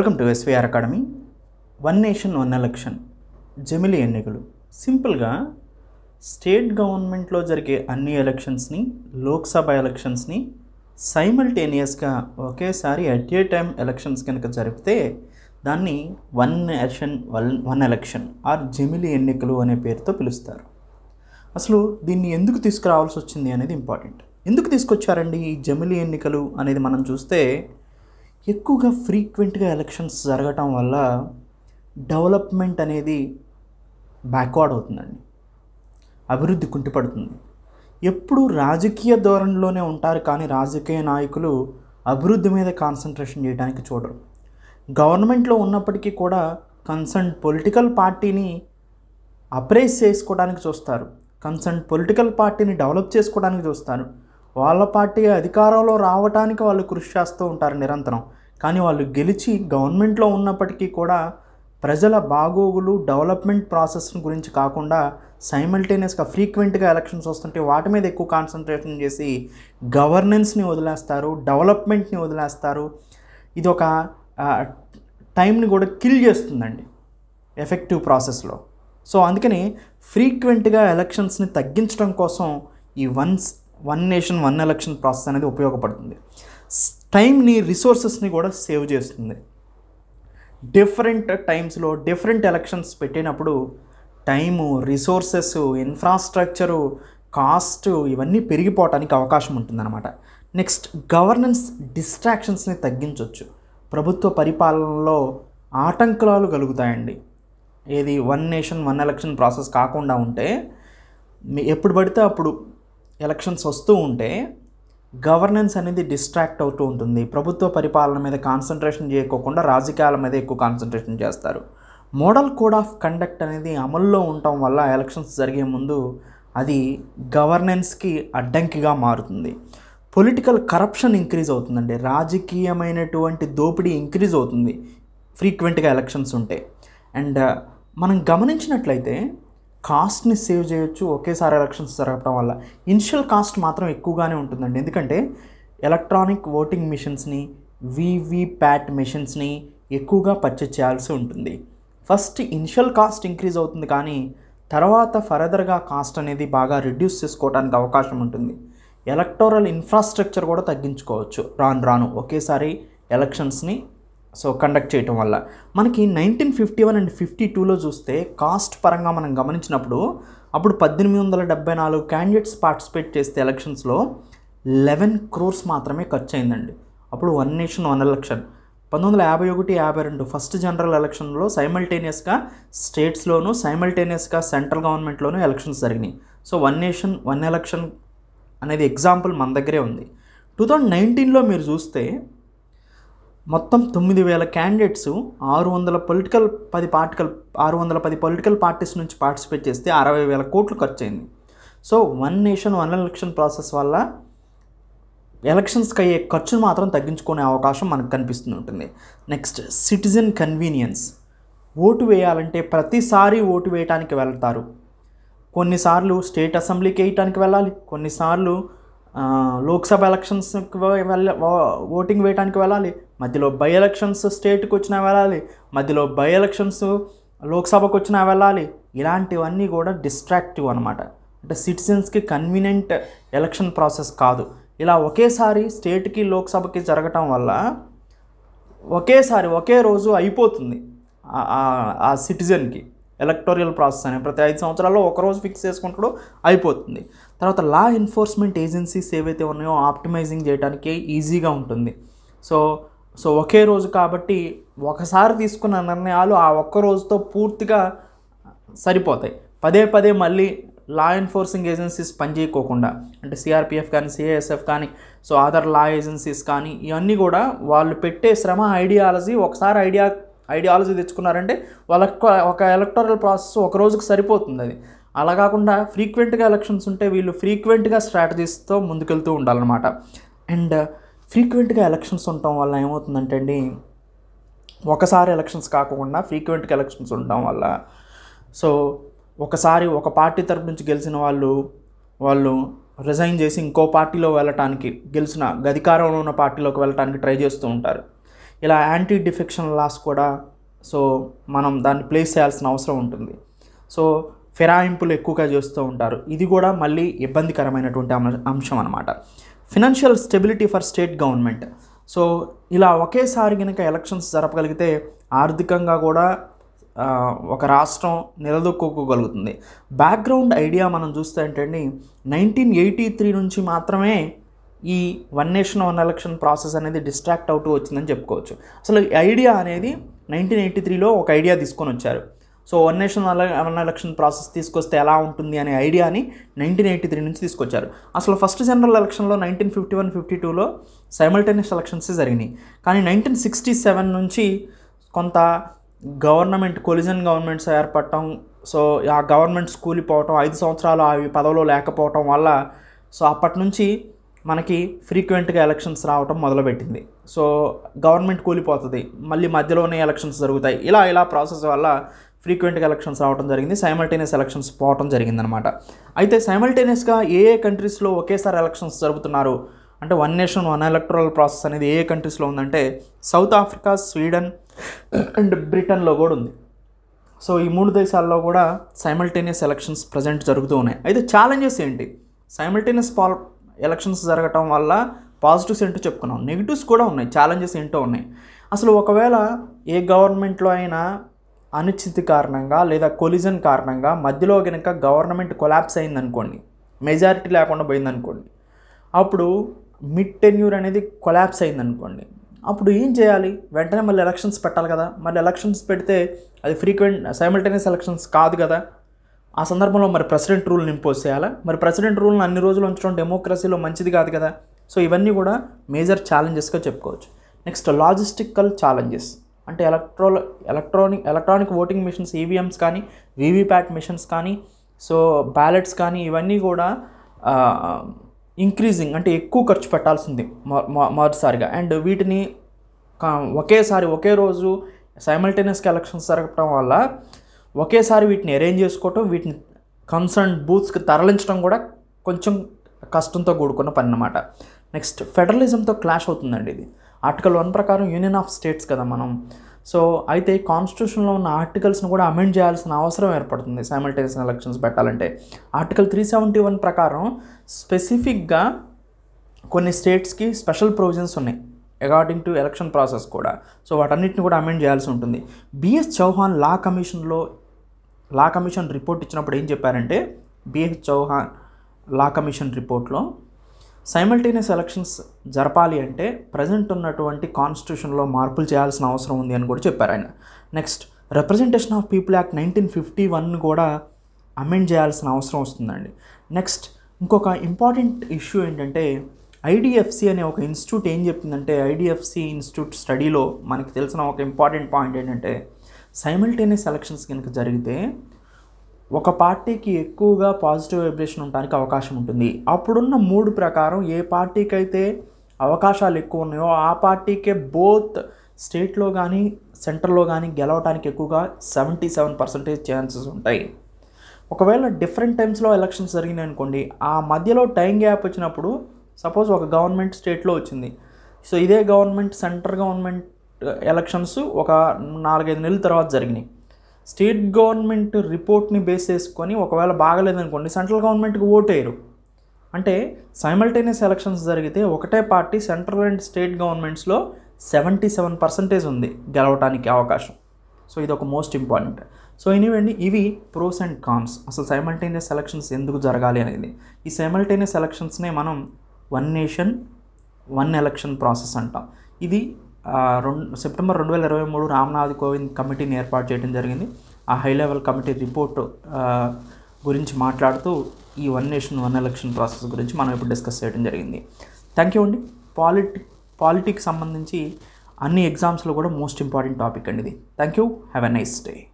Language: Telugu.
welcome to SVR academy one nation one election జమిలి ఎన్నికలు సింపుల్గా స్టేట్ గవర్నమెంట్లో జరిగే అన్ని ఎలక్షన్స్ని లోక్సభ ఎలక్షన్స్ని సైమల్టేనియస్గా ఒకేసారి అట్ ఏ టైం ఎలక్షన్స్ కనుక జరిపితే దాన్ని one nation one one election or జమిలి ఎన్నికలు అనే పేరుతో పిలుస్తారు అసలు దీన్ని ఎందుకు తీసుకురావాల్సి వచ్చింది అనేది ఇంపార్టెంట్ ఎందుకు తీసుకొచ్చారండి ఈ జమిలి ఎన్నికలు అనేది మనం చూస్తే ఎక్కువగా ఫ్రీక్వెంట్గా ఎలక్షన్స్ జరగటం వల్ల డెవలప్మెంట్ అనేది బ్యాక్వర్డ్ అవుతుందండి అభివృద్ధి కుంటిపడుతుంది ఎప్పుడు రాజకీయ ధోరణిలోనే ఉంటారు కానీ రాజకీయ నాయకులు అభివృద్ధి మీద కాన్సన్ట్రేషన్ చేయడానికి చూడరు గవర్నమెంట్లో ఉన్నప్పటికీ కూడా కన్సర్న్ పొలిటికల్ పార్టీని అప్రైజ్ చేసుకోవడానికి చూస్తారు కన్సర్న్ పొలిటికల్ పార్టీని డెవలప్ చేసుకోవడానికి చూస్తారు వాళ్ళ పార్టీ అధికారంలో రావటానికి వాళ్ళు కృషి చేస్తూ ఉంటారు నిరంతరం కానీ వాళ్ళు గెలిచి గవర్నమెంట్లో ఉన్నప్పటికీ కూడా ప్రజల బాగోగులు డెవలప్మెంట్ ప్రాసెస్ గురించి కాకుండా సైమల్టేనియస్గా ఫ్రీక్వెంట్గా ఎలక్షన్స్ వస్తుంటే వాటి మీద ఎక్కువ కాన్సన్ట్రేషన్ చేసి గవర్నెన్స్ని వదిలేస్తారు డెవలప్మెంట్ని వదిలేస్తారు ఇది ఒక టైంని కూడా కిల్ చేస్తుందండి ఎఫెక్టివ్ ప్రాసెస్లో సో అందుకని ఫ్రీక్వెంట్గా ఎలక్షన్స్ని తగ్గించడం కోసం ఈ once one nation one election process అనేది ఉపయోగపడుతుంది టైంని రిసోర్సెస్ని కూడా సేవ్ చేస్తుంది డిఫరెంట్ టైమ్స్లో డిఫరెంట్ ఎలక్షన్స్ పెట్టినప్పుడు టైము రిసోర్సెస్ ఇన్ఫ్రాస్ట్రక్చరు కాస్ట్ ఇవన్నీ పెరిగిపోవటానికి అవకాశం ఉంటుందన్నమాట నెక్స్ట్ గవర్నెన్స్ డిస్ట్రాక్షన్స్ని తగ్గించవచ్చు ప్రభుత్వ పరిపాలనలో ఆటంకాలు కలుగుతాయండి ఏది one nation one election process కాకుండా ఉంటే ఎప్పుడు పడితే అప్పుడు ఎలక్షన్స్ వస్తూ ఉంటే గవర్నెన్స్ అనేది డిస్ట్రాక్ట్ అవుతూ ఉంటుంది ప్రభుత్వ పరిపాలన మీద కాన్సన్ట్రేషన్ చేయకోకుండా రాజకీయాల మీద ఎక్కువ కాన్సన్ట్రేషన్ చేస్తారు మోడల్ కోడ్ ఆఫ్ కండక్ట్ అనేది అమల్లో ఉండటం వల్ల ఎలక్షన్స్ జరిగే ముందు అది గవర్నెన్స్కి అడ్డంకిగా మారుతుంది పొలిటికల్ కరప్షన్ ఇంక్రీజ్ అవుతుందండి రాజకీయమైనటువంటి దోపిడీ ఇంక్రీజ్ అవుతుంది ఫ్రీక్వెంట్గా ఎలక్షన్స్ ఉంటే అండ్ మనం గమనించినట్లయితే కాస్ట్ని సేవ్ చేయొచ్చు ఒకేసారి ఎలక్షన్స్ జరగడం వల్ల ఇనిషియల్ కాస్ట్ మాత్రం ఎక్కువగానే ఉంటుందండి ఎందుకంటే ఎలక్ట్రానిక్ ఓటింగ్ మిషన్స్ని వివిప్యాట్ మిషన్స్ని ఎక్కువగా పర్చేజ్ చేయాల్సి ఉంటుంది ఫస్ట్ ఇనిషియల్ కాస్ట్ ఇంక్రీజ్ అవుతుంది కానీ తర్వాత ఫర్దర్గా కాస్ట్ అనేది బాగా రిడ్యూస్ చేసుకోవడానికి అవకాశం ఉంటుంది ఎలక్టోరల్ ఇన్ఫ్రాస్ట్రక్చర్ కూడా తగ్గించుకోవచ్చు రాను రాను ఒకేసారి ఎలక్షన్స్ని సో కండక్ట్ చేయటం వల్ల మనకి nineteen fifty one and fifty టూలో చూస్తే కాస్ట్ పరంగా మనం గమనించినప్పుడు అప్పుడు పద్దెనిమిది వందల డెబ్బై నాలుగు క్యాండిడేట్స్ పార్టిసిపేట్ చేస్తే ఎలక్షన్స్లో లెవెన్ క్రోర్స్ మాత్రమే ఖర్చు అయిందండి అప్పుడు వన్ నేషన్ వన్ ఎలక్షన్ పంతొమ్మిది వందల యాభై ఒకటి యాభై రెండు ఫస్ట్ జనరల్ ఎలక్షన్లో సైమల్టేనియస్గా స్టేట్స్లోనూ సైమల్టేనియస్గా సెంట్రల్ గవర్నమెంట్లోనూ ఎలక్షన్స్ జరిగినాయి so one nation one election అనేది ఎగ్జాంపుల్ మన దగ్గరే ఉంది టూ థౌజండ్ నైన్టీన్లో మీరు చూస్తే మొత్తం తొమ్మిది వేల క్యాండిడేట్స్ ఆరు వందల పొలిటికల్ పది పార్టికల్ ఆరు వందల పది పొలిటికల్ పార్టీస్ నుంచి పార్టిసిపేట్ చేస్తే అరవై వేల కోట్లు ఖర్చు అయింది so one nation one election process వల్ల ఎలక్షన్స్కి అయ్యే ఖర్చును మాత్రం తగ్గించుకునే అవకాశం మనకు కనిపిస్తూ ఉంటుంది నెక్స్ట్ సిటిజన్ కన్వీనియన్స్ ఓటు వేయాలంటే ప్రతిసారి ఓటు వేయటానికి వెళ్తారు కొన్నిసార్లు స్టేట్ అసెంబ్లీకి వేయటానికి వెళ్ళాలి కొన్నిసార్లు లోక్సభ ఎలక్షన్స్కి వెళ్ళ ఓటింగ్ వేయడానికి వెళ్ళాలి మధ్యలో బై ఎలక్షన్స్ స్టేట్కి వచ్చినా వెళ్ళాలి మధ్యలో బై ఎలక్షన్స్ లోక్సభకు వచ్చినా వెళ్ళాలి ఇలాంటివన్నీ కూడా డిస్ట్రాక్టివ్ అనమాట అంటే సిటిజన్స్కి కన్వీనియంట్ ఎలక్షన్ ప్రాసెస్ కాదు ఇలా ఒకేసారి స్టేట్కి లోక్సభకి జరగటం వల్ల ఒకేసారి ఒకే రోజు అయిపోతుంది ఆ సిటిజన్కి ఎలక్టోరియల్ ప్రాసెస్ అని ప్రతి ఐదు సంవత్సరాల్లో ఒకరోజు ఫిక్స్ చేసుకుంటాడు అయిపోతుంది తర్వాత లా ఎన్ఫోర్స్మెంట్ ఏజెన్సీస్ ఏవైతే ఉన్నాయో ఆప్టిమైజింగ్ చేయడానికి ఈజీగా ఉంటుంది సో సో ఒకే రోజు కాబట్టి ఒకసారి తీసుకున్న నిర్ణయాలు ఆ ఒక్క రోజుతో పూర్తిగా సరిపోతాయి పదే పదే మళ్ళీ లా ఎన్ఫోర్సింగ్ ఏజెన్సీస్ పనిచేయకోకుండా అంటే సిఆర్పిఎఫ్ కానీ సిఐఎస్ఎఫ్ కానీ సో అదర్ లా ఏజెన్సీస్ కానీ ఇవన్నీ కూడా వాళ్ళు పెట్టే శ్రమ ఐడియాలజీ ఒకసారి ఐడియా ఐడియాలజీ తెచ్చుకున్నారంటే వాళ్ళ ఒక ఎలక్టోరల్ ప్రాసెస్ ఒక రోజుకి సరిపోతుంది అది అలా కాకుండా ఫ్రీక్వెంట్గా ఎలక్షన్స్ ఉంటే వీళ్ళు ఫ్రీక్వెంట్గా స్ట్రాటజీస్తో ముందుకెళ్తూ ఉండాలన్నమాట అండ్ ఫ్రీక్వెంట్గా ఎలక్షన్స్ ఉండటం వల్ల ఏమవుతుందంటే అండి ఒకసారి ఎలక్షన్స్ కాకుండా ఫ్రీక్వెంట్గా ఎలక్షన్స్ ఉండటం వల్ల సో ఒకసారి ఒక పార్టీ తరపు నుంచి గెలిచిన వాళ్ళు వాళ్ళు రిజైన్ చేసి ఇంకో పార్టీలో వెళ్ళటానికి గెలిచిన గదికారంలో ఉన్న పార్టీలోకి వెళ్ళటానికి ట్రై చేస్తూ ఉంటారు ఇలా యాంటీ డిఫెక్షన్ లాస్ కూడా సో మనం దాన్ని ప్లేస్ చేయాల్సిన అవసరం ఉంటుంది సో ఫిరాయింపులు ఎక్కువగా చేస్తూ ఉంటారు ఇది కూడా మళ్ళీ ఇబ్బందికరమైనటువంటి అంశం అనమాట financial stability for state government so ఇలా ఒకేసారి కనుక ఎలక్షన్స్ జరపగలిగితే ఆర్థికంగా కూడా ఒక రాష్ట్రం నిలదొక్కుకోగలుగుతుంది బ్యాక్గ్రౌండ్ ఐడియా మనం చూస్తే ఏంటండి నైన్టీన్ ఎయిటీ త్రీ నుంచి మాత్రమే ఈ one nation one election process అనేది డిస్ట్రాక్ట్ అవుతూ వచ్చిందని చెప్పుకోవచ్చు అసలు ఐడియా అనేది నైన్టీన్ ఎయిటీ త్రీలో ఒక ఐడియా తీసుకొని వచ్చారు so one nation one election process తీసుకొస్తే ఎలా ఉంటుంది అనే ఐడియాని నైన్టీన్ ఎయిటీ త్రీ నుంచి తీసుకొచ్చారు అసలు ఫస్ట్ జనరల్ ఎలక్షన్లో నైన్టీన్ ఫిఫ్టీ వన్ ఫిఫ్టీ టూలో సైమల్టేనియస్ ఎలక్షన్స్ జరిగినాయి కానీ నైన్టీన్ సిక్స్టీ సెవెన్ నుంచి కొంత గవర్నమెంట్ కొలిజన్ గవర్నమెంట్స్ ఏర్పడటం సో ఆ గవర్నమెంట్స్ కూలిపోవటం ఐదు సంవత్సరాలు అవి పదవిలో లేకపోవటం వల్ల సో అప్పటి నుంచి మనకి ఫ్రీక్వెంట్గా ఎలక్షన్స్ రావటం మొదలుపెట్టింది సో గవర్నమెంట్ కూలిపోతుంది మళ్ళీ మధ్యలోనే ఎలక్షన్స్ జరుగుతాయి ఇలా ఇలా ప్రాసెస్ వల్ల ఫ్రీక్వెంట్గా ఎలక్షన్స్ రావడం జరిగింది సైమల్టేనియస్ ఎలక్షన్స్ పోవటం జరిగిందనమాట అయితే సైమల్టేనియస్గా ఏ ఏ కంట్రీస్లో ఒకేసారి ఎలక్షన్స్ జరుగుతున్నారు అంటే one nation one electoral process అనేది ఏ కంట్రీస్లో ఉందంటే సౌత్ ఆఫ్రికా స్వీడన్ అండ్ బ్రిటన్లో కూడా ఉంది సో ఈ మూడు దేశాల్లో కూడా సైమల్టేనియస్ ఎలక్షన్స్ ప్రజెంట్ జరుగుతూ ఉన్నాయి అయితే ఛాలెంజెస్ ఏంటి సైమల్టేనియస్ పాల్ ఎలక్షన్స్ జరగటం వల్ల పాజిటివ్స్ ఏంటో చెప్పుకున్నాం నెగిటివ్స్ కూడా ఉన్నాయి ఛాలెంజెస్ ఏంటో ఉన్నాయి అసలు ఒకవేళ ఏ గవర్నమెంట్లో అయినా అనిశ్చితి కారణంగా లేదా కొలిజన్ కారణంగా మధ్యలో కనుక గవర్నమెంట్ కొలాప్స్ అయిందనుకోండి మెజారిటీ లేకుండా పోయిందనుకోండి అప్పుడు మిడ్ టెన్యూర్ అనేది కొలాప్స్ అయిందనుకోండి అప్పుడు ఏం చేయాలి వెంటనే మళ్ళీ ఎలక్షన్స్ పెట్టాలి కదా మళ్ళీ ఎలక్షన్స్ పెడితే అది ఫ్రీక్వెంట్ సైమల్టేనియస్ ఎలక్షన్స్ కాదు కదా ఆ సందర్భంలో మరి ప్రెసిడెంట్ రూల్ని ఇంపోజ్ చేయాలా మరి ప్రెసిడెంట్ రూల్ని అన్ని రోజులు ఉంచడం డెమోక్రసీలో మంచిది కాదు కదా సో ఇవన్నీ కూడా మేజర్ ఛాలెంజెస్గా చెప్పుకోవచ్చు నెక్స్ట్ లాజిస్టికల్ ఛాలెంజెస్ అంటే electro electronic electronic voting machines EVMs కానీ వీవీప్యాట్ మిషన్స్ కానీ సో బ్యాలెట్స్ కానీ ఇవన్నీ కూడా ఇంక్రీజింగ్ అంటే ఎక్కువ ఖర్చు పెట్టాల్సింది మొదటిసారిగా అండ్ వీటిని ఒకేసారి ఒకే రోజు సైమల్టేనియస్గా ఎలక్షన్స్ జరగటం వల్ల ఒకేసారి వీటిని అరేంజ్ చేసుకోవటం వీటిని కన్సర్న్ బూత్స్కి తరలించడం కూడా కొంచెం కష్టంతో కూడుకున్న పని అనమాట నెక్స్ట్ ఫెడరలిజంతో క్లాష్ అవుతుందండి ఇది ఆర్టికల్ వన్ ప్రకారం యూనియన్ ఆఫ్ స్టేట్స్ కదా మనం సో అయితే కాన్స్టిట్యూషన్లో ఉన్న ఆర్టికల్స్ని కూడా అమెండ్ చేయాల్సిన అవసరం ఏర్పడుతుంది సైమల్టేనియస్ ఎలక్షన్స్ పెట్టాలంటే ఆర్టికల్ త్రీ సెవెంటీ వన్ ప్రకారం స్పెసిఫిక్గా కొన్ని స్టేట్స్కి స్పెషల్ ప్రొవిజన్స్ ఉన్నాయి అకార్డింగ్ టు ఎలక్షన్ ప్రాసెస్ కూడా సో వాటన్నిటిని కూడా అమెండ్ చేయాల్సి ఉంటుంది బిఎస్ చౌహాన్ లా కమిషన్లో లా కమిషన్ రిపోర్ట్ ఇచ్చినప్పుడు ఏం చెప్పారంటే బిహెచ్ చౌహాన్ లా కమిషన్ రిపోర్ట్లో సైమల్టేనియస్ ఎలక్షన్స్ జరపాలి అంటే ప్రజెంట్ ఉన్నటువంటి కాన్స్టిట్యూషన్లో మార్పులు చేయాల్సిన అవసరం ఉంది అని కూడా చెప్పారు ఆయన next representation of people act nineteen fifty one కూడా అమెండ్ చేయాల్సిన అవసరం వస్తుందండి నెక్స్ట్ ఇంకొక ఇంపార్టెంట్ ఇష్యూ ఏంటంటే ఐడిఎఫ్సి అనే ఒక ఇన్స్టిట్యూట్ ఏం చెప్తుందంటే ఐడిఎఫ్సి ఇన్స్టిట్యూట్ స్టడీలో మనకి తెలిసిన ఒక ఇంపార్టెంట్ పాయింట్ ఏంటంటే సైమిల్టేనియస్ ఎలక్షన్స్ కనుక జరిగితే ఒక పార్టీకి ఎక్కువగా పాజిటివ్ వైబ్రేషన్ ఉండడానికి అవకాశం ఉంటుంది అప్పుడున్న మూడు ప్రకారం ఏ పార్టీకి అయితే అవకాశాలు ఎక్కువ ఉన్నాయో ఆ పార్టీకే బోత్ స్టేట్లో కానీ సెంటర్లో కానీ గెలవడానికి ఎక్కువగా సెవెంటీ సెవెన్ పర్సెంటేజ్ ఛాన్సెస్ ఉంటాయి ఒకవేళ డిఫరెంట్ టైమ్స్లో ఎలక్షన్స్ జరిగినాయి అనుకోండి ఆ మధ్యలో టైం గ్యాప్ వచ్చినప్పుడు సపోజ్ ఒక గవర్నమెంట్ స్టేట్లో వచ్చింది సో ఇదే గవర్నమెంట్ సెంటర్ గవర్నమెంట్ ఎలక్షన్స్ ఒక నాలుగైదు నెలల తర్వాత జరిగినాయి స్టేట్ గవర్నమెంట్ రిపోర్ట్ని బేస్ చేసుకొని ఒకవేళ బాగలేదనుకోండి సెంట్రల్ గవర్నమెంట్కి ఓటేయరు అంటే సైమల్టేనియస్ ఎలక్షన్స్ జరిగితే ఒకటే పార్టీ సెంట్రల్ అండ్ స్టేట్ గవర్నమెంట్స్లో సెవెంటీ సెవెన్ పర్సెంటేజ్ ఉంది గెలవటానికి అవకాశం సో ఇది ఒక మోస్ట్ ఇంపార్టెంట్ సో ఇనివ్వండి ఇవి ప్రోస్ అండ్ కాన్స్ అసలు సైమల్టేనియస్ ఎలక్షన్స్ ఎందుకు జరగాలి అనేది ఈ సైమల్టేనియస్ ఎలక్షన్స్నే మనం one nation one election process అంటాం ఇది రెండు సెప్టెంబర్ రెండు వేల ఇరవై మూడు రామ్నాథ్ కోవింద్ కమిటీని ఏర్పాటు చేయడం జరిగింది ఆ హై లెవెల్ కమిటీ రిపోర్ట్ గురించి మాట్లాడుతూ ఈ one nation one election process గురించి మనం ఇప్పుడు డిస్కస్ చేయడం జరిగింది థ్యాంక్ యూ అండి పాలిటి పాలిటిక్స్ సంబంధించి అన్ని ఎగ్జామ్స్లో కూడా మోస్ట్ ఇంపార్టెంట్ టాపిక్ అండి ఇది thank you have a nice day